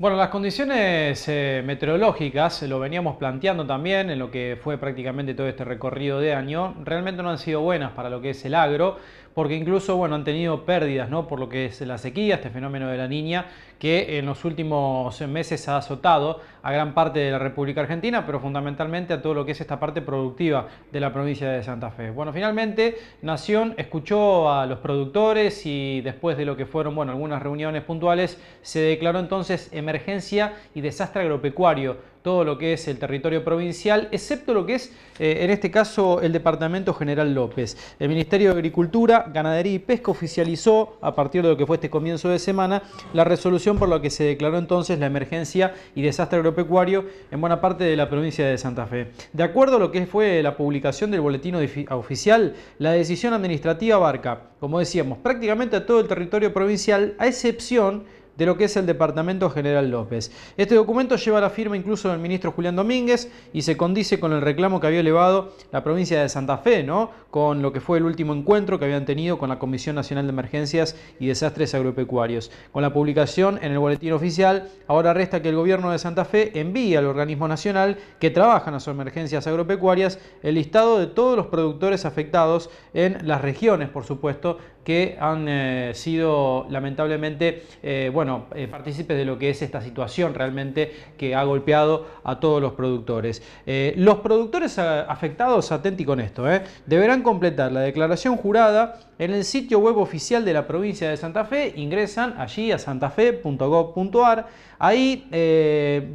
Bueno, las condiciones eh, meteorológicas, eh, lo veníamos planteando también en lo que fue prácticamente todo este recorrido de año, realmente no han sido buenas para lo que es el agro, porque incluso bueno, han tenido pérdidas ¿no? por lo que es la sequía, este fenómeno de la niña, que en los últimos meses ha azotado a gran parte de la República Argentina, pero fundamentalmente a todo lo que es esta parte productiva de la provincia de Santa Fe. Bueno, finalmente Nación escuchó a los productores y después de lo que fueron bueno, algunas reuniones puntuales, se declaró entonces emergencia y desastre agropecuario, todo lo que es el territorio provincial, excepto lo que es, eh, en este caso, el Departamento General López. El Ministerio de Agricultura, Ganadería y Pesca oficializó, a partir de lo que fue este comienzo de semana, la resolución por la que se declaró entonces la emergencia y desastre agropecuario en buena parte de la provincia de Santa Fe. De acuerdo a lo que fue la publicación del boletín oficial, la decisión administrativa abarca, como decíamos, prácticamente todo el territorio provincial, a excepción de lo que es el Departamento General López. Este documento lleva la firma incluso del ministro Julián Domínguez y se condice con el reclamo que había elevado la provincia de Santa Fe, ¿no? con lo que fue el último encuentro que habían tenido con la Comisión Nacional de Emergencias y Desastres Agropecuarios. Con la publicación en el boletín oficial, ahora resta que el gobierno de Santa Fe envíe al organismo nacional que trabaja en las emergencias agropecuarias el listado de todos los productores afectados en las regiones, por supuesto, que han eh, sido lamentablemente eh, bueno, eh, partícipes de lo que es esta situación realmente que ha golpeado a todos los productores. los productores afectados, atenti con esto, deberán completar la declaración jurada en el sitio web oficial de la provincia de Santa Fe, ingresan allí a santafe.gov.ar, ahí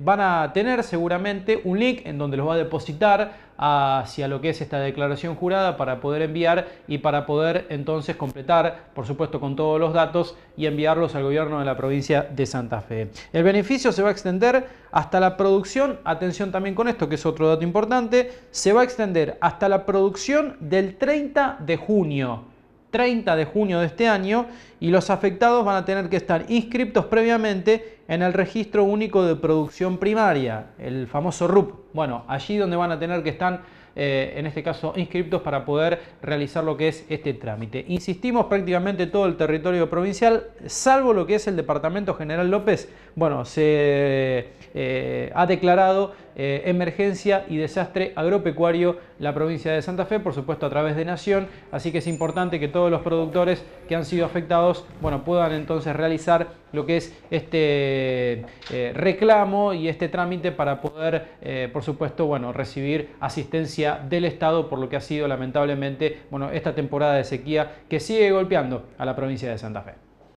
van a tener seguramente un link en donde los va a depositar hacia lo que es esta declaración jurada para poder enviar y para poder entonces completar, por supuesto, con todos los datos y enviarlos al gobierno de la provincia de Santa Fe. El beneficio se va a extender hasta la producción, atención también con esto, que es otro dato importante, se va a extender hasta la producción del 30 de junio 30 de junio de este año y los afectados van a tener que estar inscriptos previamente en el Registro Único de Producción Primaria, el famoso RUP. Bueno, allí donde van a tener que estar, eh, en este caso, inscriptos para poder realizar lo que es este trámite. Insistimos prácticamente todo el territorio provincial, salvo lo que es el Departamento General López. Bueno, se eh, ha declarado eh, emergencia y desastre agropecuario la provincia de Santa Fe, por supuesto a través de Nación, así que es importante que todos los productores que han sido afectados bueno, puedan entonces realizar lo que es este eh, reclamo y este trámite para poder, eh, por supuesto, bueno, recibir asistencia del Estado por lo que ha sido lamentablemente bueno, esta temporada de sequía que sigue golpeando a la provincia de Santa Fe.